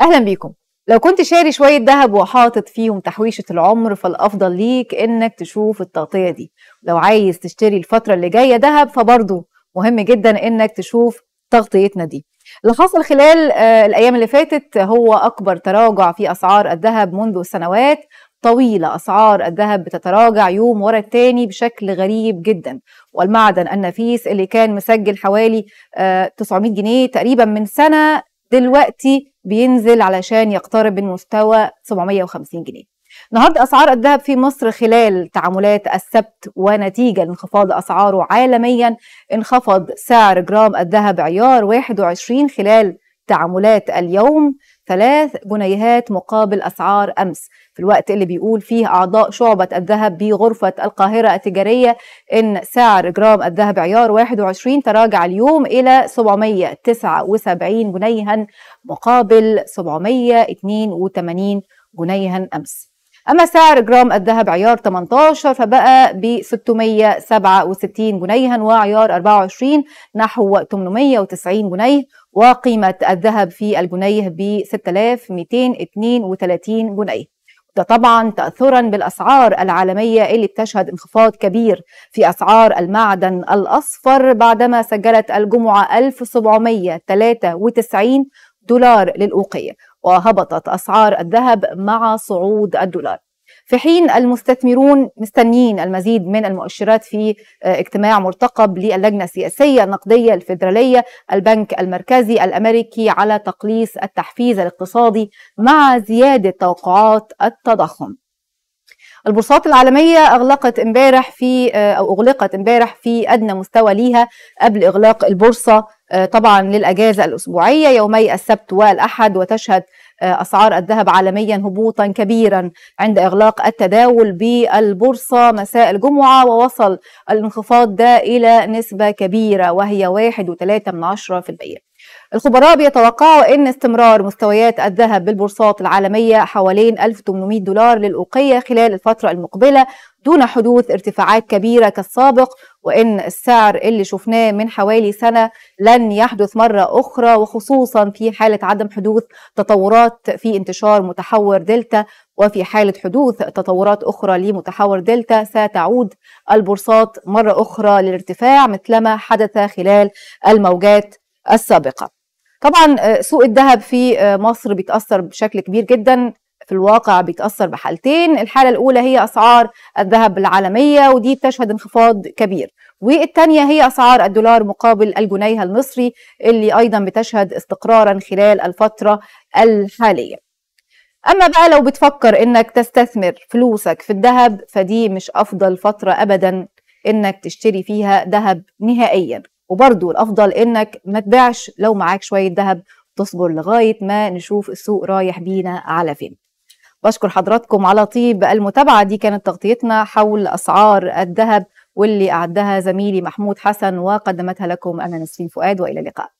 اهلا بيكم لو كنت شاري شوية ذهب وحاطط فيهم تحويشة العمر فالأفضل ليك إنك تشوف التغطية دي لو عايز تشتري الفترة اللي جاية ذهب فبرضه مهم جدا إنك تشوف تغطيتنا دي اللي حصل خلال آه الأيام اللي فاتت هو أكبر تراجع في أسعار الذهب منذ سنوات طويلة أسعار الذهب بتتراجع يوم ورا التاني بشكل غريب جدا والمعدن النفيس اللي كان مسجل حوالي آه 900 جنيه تقريبا من سنة دلوقتي بينزل علشان يقترب من مستوى 750 جنيه النهارده اسعار الذهب في مصر خلال تعاملات السبت ونتيجه لانخفاض اسعاره عالميا انخفض سعر جرام الذهب عيار 21 خلال تعاملات اليوم ثلاث جنيهات مقابل أسعار أمس في الوقت اللي بيقول فيه أعضاء شعبة الذهب بغرفة القاهرة التجارية إن سعر جرام الذهب عيار 21 تراجع اليوم إلى 779 جنيها مقابل 782 جنيها أمس أما سعر جرام الذهب عيار 18 فبقى ب 667 جنيها وعيار 24 نحو 890 جنيه وقيمة الذهب في الجنيه ب 6232 جنيه ده طبعا تأثرا بالأسعار العالمية اللي بتشهد انخفاض كبير في أسعار المعدن الأصفر بعدما سجلت الجمعة 1793 دولار للأوقية وهبطت أسعار الذهب مع صعود الدولار في حين المستثمرون مستنيين المزيد من المؤشرات في آه، اجتماع مرتقب للجنة السياسية النقدية الفيدرالية البنك المركزي الأمريكي على تقليص التحفيز الاقتصادي مع زيادة توقعات التضخم البورصات العالمية أغلقت امبارح في آه، أو أغلقت امبارح في أدنى مستوى ليها قبل إغلاق البورصة آه، طبعا للأجازة الأسبوعية يومي السبت والأحد وتشهد آه، أسعار الذهب عالميا هبوطا كبيرا عند إغلاق التداول بالبورصة مساء الجمعة ووصل الانخفاض ده إلى نسبة كبيرة وهي 1.3% في البيئة. الخبراء بيتوقعوا ان استمرار مستويات الذهب بالبورصات العالميه حوالين 1800 دولار للاوقيه خلال الفتره المقبله دون حدوث ارتفاعات كبيره كالسابق وان السعر اللي شفناه من حوالي سنه لن يحدث مره اخرى وخصوصا في حاله عدم حدوث تطورات في انتشار متحور دلتا وفي حاله حدوث تطورات اخرى لمتحور دلتا ستعود البورصات مره اخرى للارتفاع مثلما حدث خلال الموجات السابقة طبعا آه، سوق الذهب في آه، مصر بيتأثر بشكل كبير جدا في الواقع بيتأثر بحالتين الحالة الأولى هي أسعار الذهب العالمية ودي بتشهد انخفاض كبير والتانية هي أسعار الدولار مقابل الجنيه المصري اللي أيضا بتشهد استقرارا خلال الفترة الحالية أما بقى لو بتفكر إنك تستثمر فلوسك في الذهب فدي مش أفضل فترة أبدا إنك تشتري فيها ذهب نهائيا وبرضه الافضل انك ما تبيعش لو معاك شويه ذهب تصبر لغايه ما نشوف السوق رايح بينا على فين بشكر حضراتكم على طيب المتابعه دي كانت تغطيتنا حول اسعار الذهب واللي اعدها زميلي محمود حسن وقدمتها لكم انا نسرين فؤاد والى اللقاء